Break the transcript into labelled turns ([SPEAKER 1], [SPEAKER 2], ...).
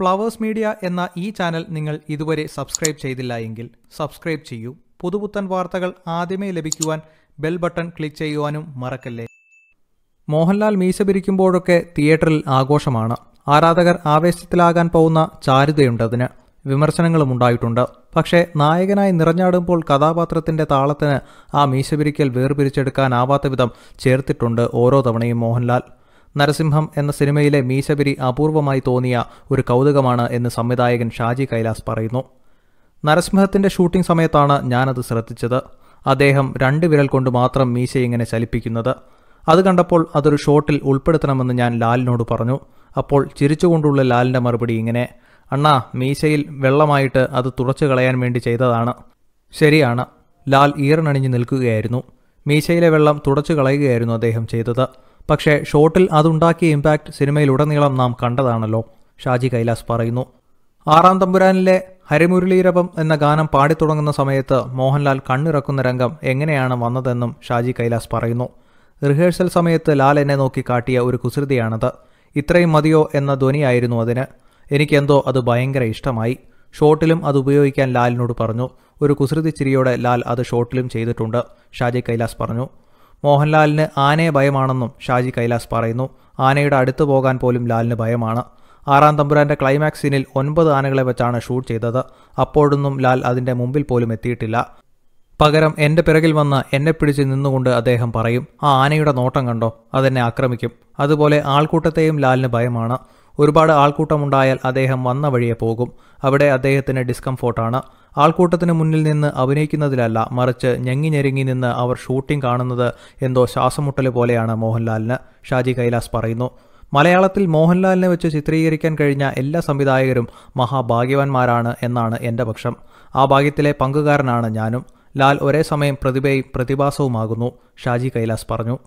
[SPEAKER 1] flowers media എന്ന ഈ channel നിങ്ങൾ ഇതുവരെ സബ്സ്ക്രൈബ് ചെയ്തില്ല എങ്കിൽ സബ്സ്ക്രൈബ് ചെയ്യൂ പുതുപുത്തൻ വാർത്തകൾ ആദ്യമേ ലഭിക്കുവാൻ ബെൽ ബട്ടൺ ക്ലിക്ക് ചെയ്യുവാനും മറക്കല്ലേ മോഹൻലാൽ മീശ പിരിക്കുമ്പോഴൊക്കെ തിയേറ്ററിൽ ആഘോഷമാണ് ആരാധകർ ആവേശത്തിലാകാൻ പോകുന്ന ചാരുതയുണ്ടതിന് വിമർശനങ്ങളും ഉണ്ടായിട്ടുണ്ട് പക്ഷേ നായകനായി നിറഞ്ഞാടുമ്പോൾ കഥാപാത്രത്തിന്റെ താളത്തിന് ആ മീശപിരിക്കൽ വേർപിരിച്ചെടുക്കാനാവാത്ത വിധം ചേർത്തിട്ടുണ്ട് ഓരോ തവണയും മോഹൻലാൽ നരസിംഹം എന്ന സിനിമയിലെ മീശപിരി അപൂർവമായി തോന്നിയ ഒരു കൗതുകമാണ് എന്ന് സംവിധായകൻ ഷാജി കൈലാസ് പറയുന്നു നരസിംഹത്തിന്റെ ഷൂട്ടിംഗ് സമയത്താണ് ഞാനത് ശ്രദ്ധിച്ചത് അദ്ദേഹം രണ്ട് വിരൽ കൊണ്ട് മാത്രം മീശ ഇങ്ങനെ ചലിപ്പിക്കുന്നത് അത് കണ്ടപ്പോൾ അതൊരു ഷോട്ടിൽ ഉൾപ്പെടുത്തണമെന്ന് ഞാൻ ലാലിനോട് പറഞ്ഞു അപ്പോൾ ചിരിച്ചുകൊണ്ടുള്ള ലാലിന്റെ മറുപടി ഇങ്ങനെ അണ്ണാ മീശയിൽ വെള്ളമായിട്ട് അത് തുറച്ചു കളയാൻ വേണ്ടി ചെയ്തതാണ് ശരിയാണ് ലാൽ ഈറനണിഞ്ഞു നിൽക്കുകയായിരുന്നു മീശയിലെ വെള്ളം തുടച്ചു കളയുകയായിരുന്നു അദ്ദേഹം ചെയ്തത് പക്ഷേ ഷോട്ടിൽ അതുണ്ടാക്കിയ ഇമ്പാക്റ്റ് സിനിമയിലുടനീളം നാം കണ്ടതാണല്ലോ ഷാജി കൈലാസ് പറയുന്നു ആറാം തമ്പുരാനിലെ ഹരിമുരളീരപം എന്ന ഗാനം പാടിത്തുടങ്ങുന്ന സമയത്ത് മോഹൻലാൽ കണ്ണിറക്കുന്ന രംഗം എങ്ങനെയാണ് വന്നതെന്നും ഷാജി കൈലാസ് പറയുന്നു റിഹേഴ്സൽ സമയത്ത് ലാൽ എന്നെ നോക്കി കാട്ടിയ ഒരു കുസൃതിയാണത് ഇത്രയും മതിയോ എന്ന ധ്വനിയായിരുന്നു അതിന് എനിക്കെന്തോ അത് ഭയങ്കര ഇഷ്ടമായി ഷോട്ടിലും അത് ഉപയോഗിക്കാൻ ലാലിനോട് പറഞ്ഞു ഒരു കുസൃതി ചിരിയോടെ ലാൽ അത് ഷോട്ടിലും ചെയ്തിട്ടുണ്ട് ഷാജി കൈലാസ് പറഞ്ഞു മോഹൻലാലിന് ആനയെ ഭയമാണെന്നും ഷാജി കൈലാസ് പറയുന്നു ആനയുടെ അടുത്ത് പോകാൻ പോലും ലാലിന് ഭയമാണ് ആറാം തമ്പുരാന്റെ ക്ലൈമാക്സ് സീനിൽ ഒൻപത് ആനകളെ വെച്ചാണ് ഷൂട്ട് ചെയ്തത് അപ്പോഴൊന്നും ലാൽ അതിന്റെ മുമ്പിൽ പോലും എത്തിയിട്ടില്ല പകരം എൻ്റെ പിറകിൽ വന്ന് എന്നെ പിടിച്ച് നിന്നുകൊണ്ട് അദ്ദേഹം പറയും ആ ആനയുടെ നോട്ടം കണ്ടോ അതെന്നെ ആക്രമിക്കും അതുപോലെ ആൾക്കൂട്ടത്തെയും ലാലിന് ഭയമാണ് ഒരുപാട് ആൾക്കൂട്ടമുണ്ടായാൽ അദ്ദേഹം വന്ന വഴിയെ പോകും അവിടെ അദ്ദേഹത്തിന് ഡിസ്കംഫോർട്ടാണ് ആൾക്കൂട്ടത്തിന് മുന്നിൽ നിന്ന് അഭിനയിക്കുന്നതിലല്ല മറിച്ച് ഞെങ്ങി ഞെരുങ്ങി നിന്ന് അവർ ഷൂട്ടിംഗ് കാണുന്നത് എന്തോ ശ്വാസമുട്ടൽ പോലെയാണ് മോഹൻലാലിന് ഷാജി കൈലാസ് പറയുന്നു മലയാളത്തിൽ മോഹൻലാലിനെ വെച്ച് ചിത്രീകരിക്കാൻ കഴിഞ്ഞ എല്ലാ സംവിധായകരും മഹാഭാഗ്യവാന്മാരാണ് എന്നാണ് എൻ്റെ പക്ഷം ആ ഭാഗ്യത്തിലെ പങ്കുകാരനാണ് ഞാനും ലാൽ ഒരേ സമയം പ്രതിഭയും പ്രതിഭാസവുമാകുന്നു ഷാജി കൈലാസ് പറഞ്ഞു